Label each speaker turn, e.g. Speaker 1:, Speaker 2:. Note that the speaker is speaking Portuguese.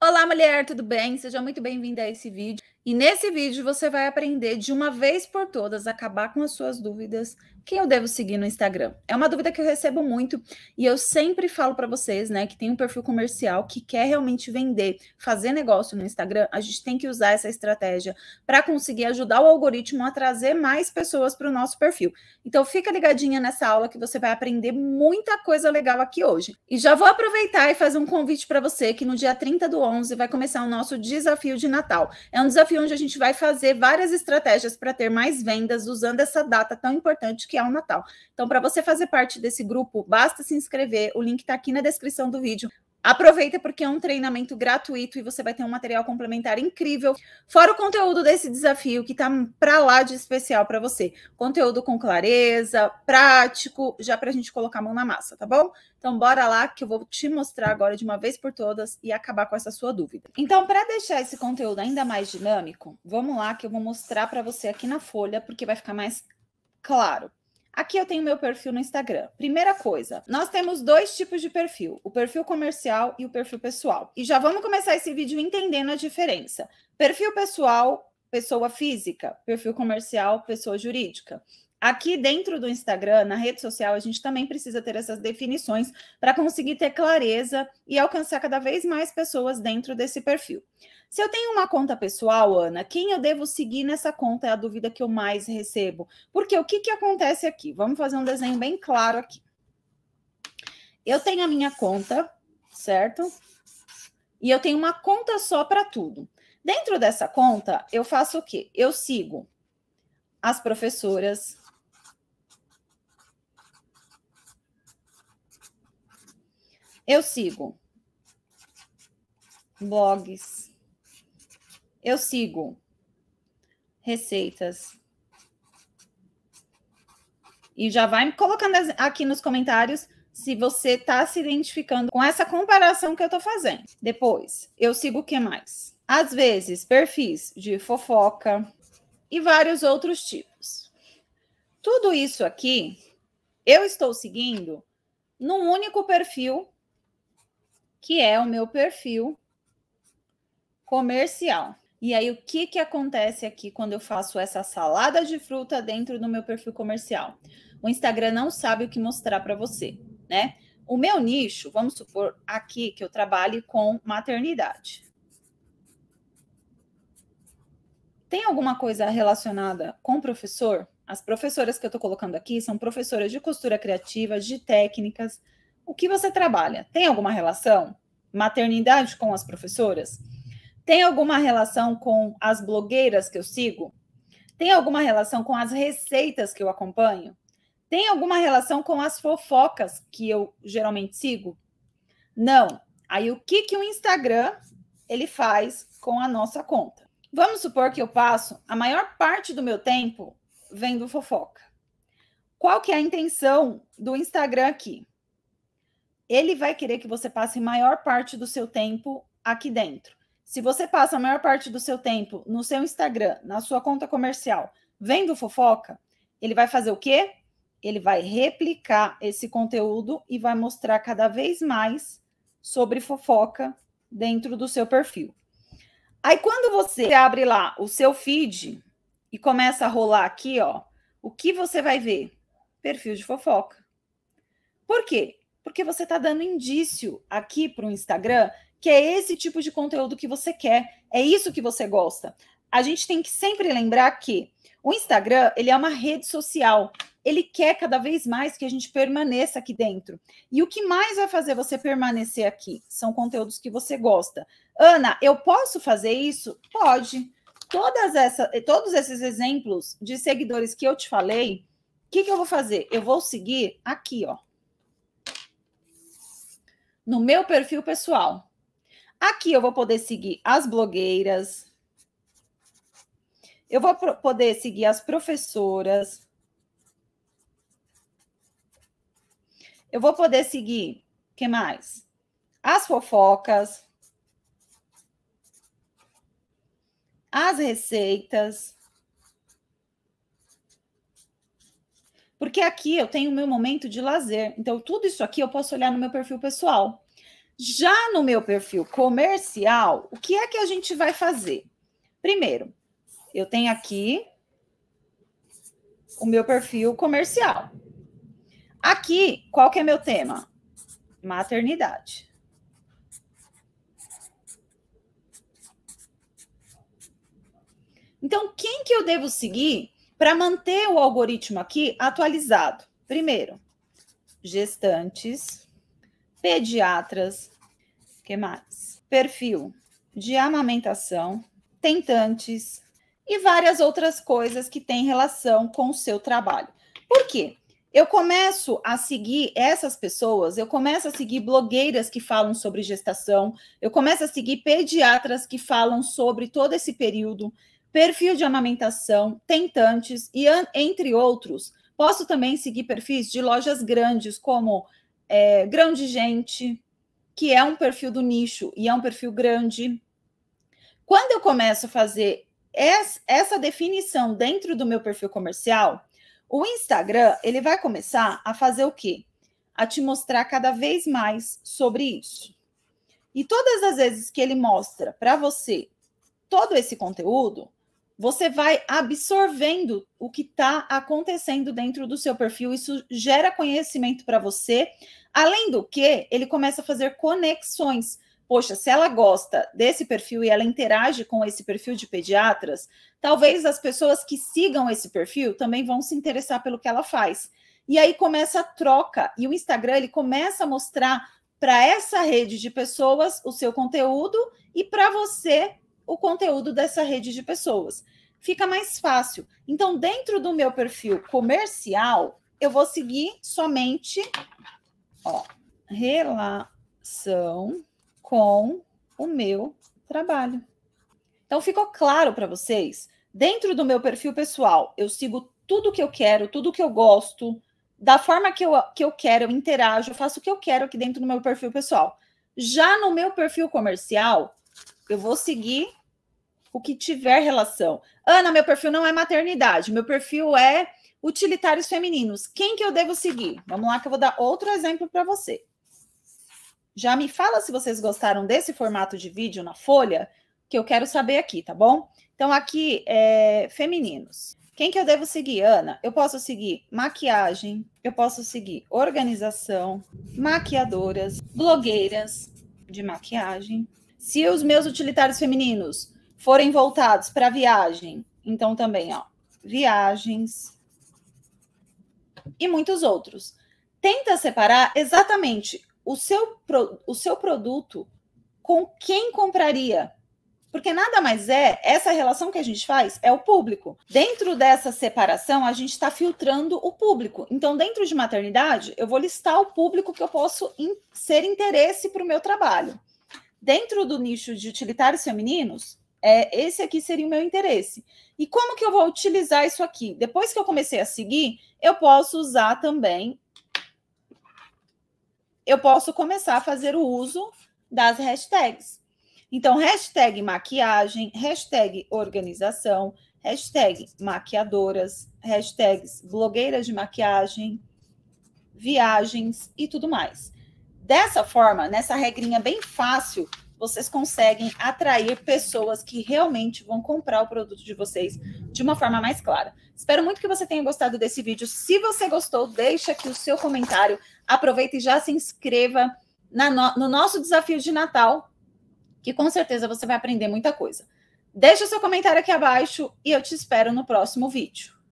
Speaker 1: Olá, mulher, tudo bem? Seja muito bem-vinda a esse vídeo. E nesse vídeo você vai aprender de uma vez por todas acabar com as suas dúvidas quem eu devo seguir no Instagram. É uma dúvida que eu recebo muito e eu sempre falo para vocês, né, que tem um perfil comercial que quer realmente vender, fazer negócio no Instagram, a gente tem que usar essa estratégia para conseguir ajudar o algoritmo a trazer mais pessoas para o nosso perfil. Então fica ligadinha nessa aula que você vai aprender muita coisa legal aqui hoje. E já vou aproveitar e fazer um convite para você que no dia 30 do 11 vai começar o nosso desafio de Natal. É um desafio onde a gente vai fazer várias estratégias para ter mais vendas usando essa data tão importante que é o Natal. Então, para você fazer parte desse grupo, basta se inscrever. O link está aqui na descrição do vídeo. Aproveita porque é um treinamento gratuito e você vai ter um material complementar incrível, fora o conteúdo desse desafio que tá para lá de especial para você. Conteúdo com clareza, prático, já para a gente colocar a mão na massa, tá bom? Então bora lá que eu vou te mostrar agora de uma vez por todas e acabar com essa sua dúvida. Então, para deixar esse conteúdo ainda mais dinâmico, vamos lá que eu vou mostrar para você aqui na folha porque vai ficar mais claro. Aqui eu tenho meu perfil no Instagram. Primeira coisa, nós temos dois tipos de perfil: o perfil comercial e o perfil pessoal. E já vamos começar esse vídeo entendendo a diferença. Perfil pessoal, pessoa física, perfil comercial, pessoa jurídica. Aqui dentro do Instagram, na rede social, a gente também precisa ter essas definições para conseguir ter clareza e alcançar cada vez mais pessoas dentro desse perfil. Se eu tenho uma conta pessoal, Ana, quem eu devo seguir nessa conta é a dúvida que eu mais recebo. Porque o que, que acontece aqui? Vamos fazer um desenho bem claro aqui. Eu tenho a minha conta, certo? E eu tenho uma conta só para tudo. Dentro dessa conta, eu faço o quê? Eu sigo as professoras, Eu sigo blogs. Eu sigo receitas. E já vai me colocando aqui nos comentários se você está se identificando com essa comparação que eu estou fazendo. Depois, eu sigo o que mais? Às vezes, perfis de fofoca e vários outros tipos. Tudo isso aqui eu estou seguindo num único perfil que é o meu perfil comercial. E aí, o que, que acontece aqui quando eu faço essa salada de fruta dentro do meu perfil comercial? O Instagram não sabe o que mostrar para você, né? O meu nicho, vamos supor aqui que eu trabalhe com maternidade. Tem alguma coisa relacionada com professor? As professoras que eu estou colocando aqui são professoras de costura criativa, de técnicas, o que você trabalha tem alguma relação? Maternidade com as professoras? Tem alguma relação com as blogueiras que eu sigo? Tem alguma relação com as receitas que eu acompanho? Tem alguma relação com as fofocas que eu geralmente sigo? Não. Aí o que que o Instagram ele faz com a nossa conta? Vamos supor que eu passo a maior parte do meu tempo vendo fofoca. Qual que é a intenção do Instagram aqui? ele vai querer que você passe maior parte do seu tempo aqui dentro. Se você passa a maior parte do seu tempo no seu Instagram, na sua conta comercial, vendo fofoca, ele vai fazer o quê? Ele vai replicar esse conteúdo e vai mostrar cada vez mais sobre fofoca dentro do seu perfil. Aí quando você abre lá o seu feed e começa a rolar aqui, ó, o que você vai ver? Perfil de fofoca. Por quê? Porque você está dando indício aqui para o Instagram que é esse tipo de conteúdo que você quer, é isso que você gosta. A gente tem que sempre lembrar que o Instagram, ele é uma rede social. Ele quer cada vez mais que a gente permaneça aqui dentro. E o que mais vai fazer você permanecer aqui? São conteúdos que você gosta. Ana, eu posso fazer isso? Pode. Todas essas, eh, todos esses exemplos de seguidores que eu te falei, o que, que eu vou fazer? Eu vou seguir aqui, ó no meu perfil pessoal. Aqui eu vou poder seguir as blogueiras, eu vou poder seguir as professoras, eu vou poder seguir, que mais? As fofocas, as receitas. Porque aqui eu tenho o meu momento de lazer. Então, tudo isso aqui eu posso olhar no meu perfil pessoal. Já no meu perfil comercial, o que é que a gente vai fazer? Primeiro, eu tenho aqui o meu perfil comercial. Aqui, qual que é meu tema? Maternidade. Então, quem que eu devo seguir para manter o algoritmo aqui atualizado, primeiro, gestantes, pediatras, que mais? Perfil de amamentação, tentantes e várias outras coisas que têm relação com o seu trabalho. Por quê? Eu começo a seguir essas pessoas, eu começo a seguir blogueiras que falam sobre gestação, eu começo a seguir pediatras que falam sobre todo esse período, perfil de amamentação, tentantes e entre outros. Posso também seguir perfis de lojas grandes como é, Grão de Gente, que é um perfil do nicho e é um perfil grande. Quando eu começo a fazer essa definição dentro do meu perfil comercial, o Instagram ele vai começar a fazer o quê? A te mostrar cada vez mais sobre isso. E todas as vezes que ele mostra para você todo esse conteúdo, você vai absorvendo o que está acontecendo dentro do seu perfil, isso gera conhecimento para você. Além do que, ele começa a fazer conexões. Poxa, se ela gosta desse perfil e ela interage com esse perfil de pediatras, talvez as pessoas que sigam esse perfil também vão se interessar pelo que ela faz. E aí começa a troca, e o Instagram ele começa a mostrar para essa rede de pessoas o seu conteúdo e para você o conteúdo dessa rede de pessoas. Fica mais fácil. Então, dentro do meu perfil comercial, eu vou seguir somente ó, relação com o meu trabalho. Então, ficou claro para vocês? Dentro do meu perfil pessoal, eu sigo tudo que eu quero, tudo que eu gosto, da forma que eu, que eu quero, eu interajo, eu faço o que eu quero aqui dentro do meu perfil pessoal. Já no meu perfil comercial, eu vou seguir o que tiver relação. Ana, meu perfil não é maternidade, meu perfil é utilitários femininos. Quem que eu devo seguir? Vamos lá que eu vou dar outro exemplo para você. Já me fala se vocês gostaram desse formato de vídeo na folha, que eu quero saber aqui, tá bom? Então aqui é femininos. Quem que eu devo seguir, Ana? Eu posso seguir maquiagem, eu posso seguir organização, maquiadoras, blogueiras de maquiagem. Se os meus utilitários femininos forem voltados para viagem, então também, ó, viagens e muitos outros. Tenta separar exatamente o seu, o seu produto com quem compraria. Porque nada mais é, essa relação que a gente faz é o público. Dentro dessa separação, a gente está filtrando o público. Então, dentro de maternidade, eu vou listar o público que eu posso in ser interesse para o meu trabalho. Dentro do nicho de utilitários femininos, é, esse aqui seria o meu interesse. E como que eu vou utilizar isso aqui? Depois que eu comecei a seguir, eu posso usar também. Eu posso começar a fazer o uso das hashtags. Então, hashtag maquiagem, hashtag organização, hashtag maquiadoras, hashtags blogueiras de maquiagem, viagens e tudo mais. Dessa forma, nessa regrinha bem fácil vocês conseguem atrair pessoas que realmente vão comprar o produto de vocês de uma forma mais clara. Espero muito que você tenha gostado desse vídeo. Se você gostou, deixa aqui o seu comentário. Aproveita e já se inscreva no, no nosso desafio de Natal, que com certeza você vai aprender muita coisa. Deixa o seu comentário aqui abaixo e eu te espero no próximo vídeo.